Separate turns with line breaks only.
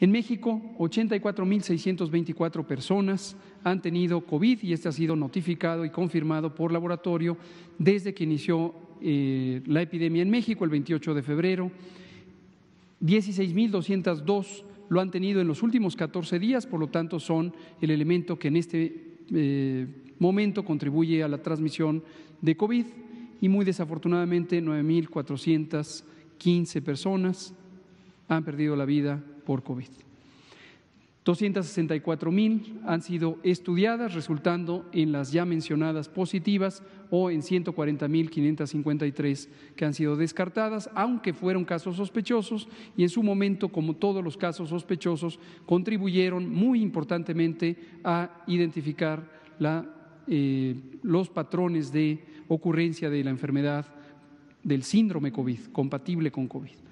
En México, 84.624 personas han tenido COVID y este ha sido notificado y confirmado por laboratorio desde que inició eh, la epidemia en México el 28 de febrero. 16.202 lo han tenido en los últimos 14 días, por lo tanto son el elemento que en este eh, momento contribuye a la transmisión de COVID y muy desafortunadamente 9.415 personas han perdido la vida por COVID. 264 mil han sido estudiadas, resultando en las ya mencionadas positivas o en 140 mil 553 que han sido descartadas, aunque fueron casos sospechosos y en su momento, como todos los casos sospechosos, contribuyeron muy importantemente a identificar eh, los patrones de ocurrencia de la enfermedad del síndrome COVID, compatible con COVID.